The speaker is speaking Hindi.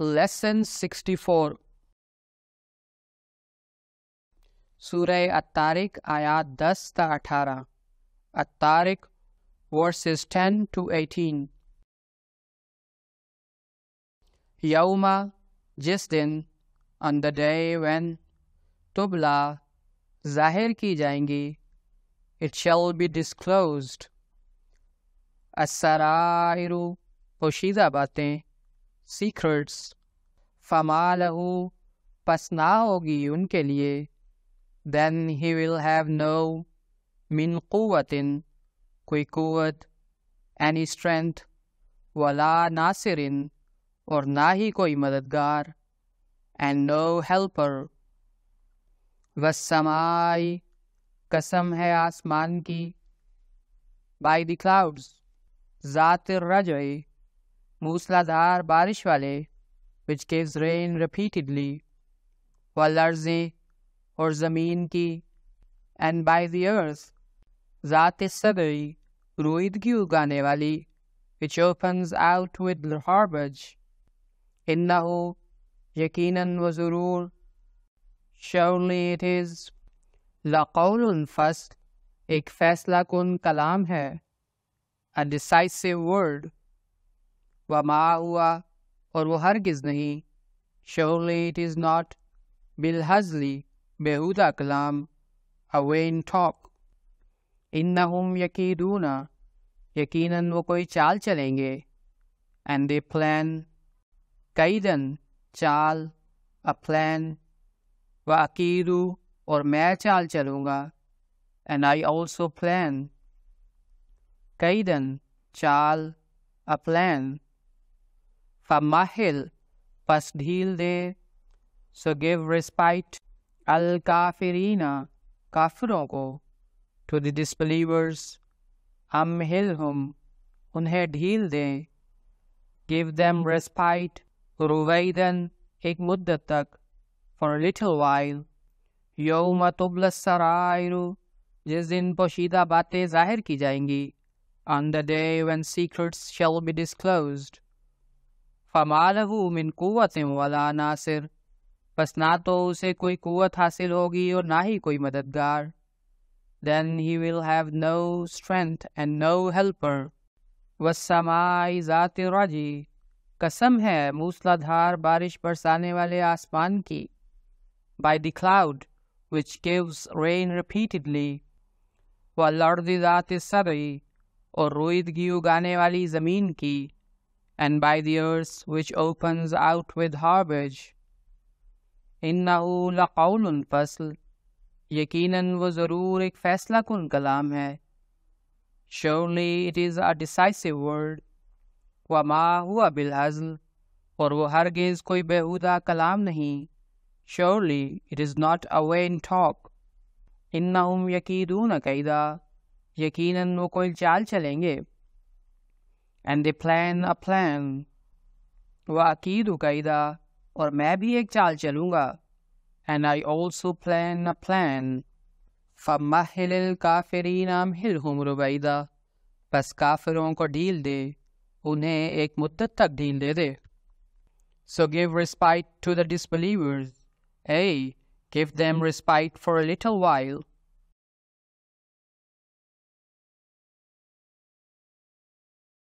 लेसन सिक्सटी फोर सूरह अतारिक आयात दस त अठारह अतारिक वर्सेस टेन टू एटीन यौमा जिस दिन ऑन द डे वेन तुबला जाहिर की जाएंगी इट शैल बी डिस्क्लोज्ड असरा पोशीदा बातें सीक्रेट्स फमाल लहू पस ना होगी उनके लिए then he will have no मिन क़वतिन कोई क़ुत एनी स्ट्रेंथ वला नासिरिन और ना ही कोई मददगार एंड नो हेल्पर वसमाई कसम है आसमान की बाई द क्लाउड्स ज़ात रजई मूसलाधार बारिश वाले विच गिव्स रेन रिपीटेडली व लर्जे और ज़मीन की एंड बाय द अर्थ ज़ात सदई रोइदगी उगाने वाली which opens out with herbs इन हो यकीन व ज़रूर श्योरली इट इज़ लकौल फर्स्ट एक फैसला कुन कलाम है अ डिसाइसिव वर्ड व मा हुआ और वो हरगिज़ नहीं श्योरली इट इज़ नॉट बिलहजली बेहूदा कलाम अवे इन ठॉक इन हम यकीदूना यकीन वो कोई चाल चलेंगे एंड दे प्लान कई दन चाल अ प्लान व अकीरू और मैं चाल चलूँगा and I also plan done चाल अ प्लान فمهل فسدھیل دے سو گیو رسپائٹ الکافرینہ काफिरों को टू द डिसबिलीवर्स हम हिल हम उन्हें ढील दें गिव देम रेस्पाइट रुवैदन एक मुद्दत तक फॉर लिटल वाइल यौम तुबलसरायरु जिस दिन पोशीदा बातें जाहिर की जाएंगी on the day when secrets shall be disclosed फ़मालहू मिन क़वत वाला नासिर बस ना तो उसे कोई कुत हासिल होगी और ना ही कोई मददगार then he will have no strength and no helper वसमाय ज़ात कसम है मूसलाधार बारिश बरसाने वाले आसमान की by the cloud which gives rain repeatedly, व लर्द ज़ात सरी और रोइदगी उगाने वाली ज़मीन की and by the earth which opens out with harbage. इन्नाहू लक़ौल फसल यकीनन वो ज़रूर एक फ़ैसला कन कलाम है surely it is a decisive word व मा हुआ बिलहजल और वो हरगिज़ कोई बेहुदा कलाम नहीं surely it is not a way in talk इन्ना हम यकीदून कैदा यकीनन वो कोई चाल चलेंगे and they plan a plan व अकीद उकैदा और मैं भी एक चाल चलूँगा and I also plan a plan फ़माहिल काफरी नाम हिल हम रुबैदा बस काफिरों को ढील दे उन्हें एक मुद्दत तक ढील दे दे so give respite to the disbelievers a give them respite for a little wild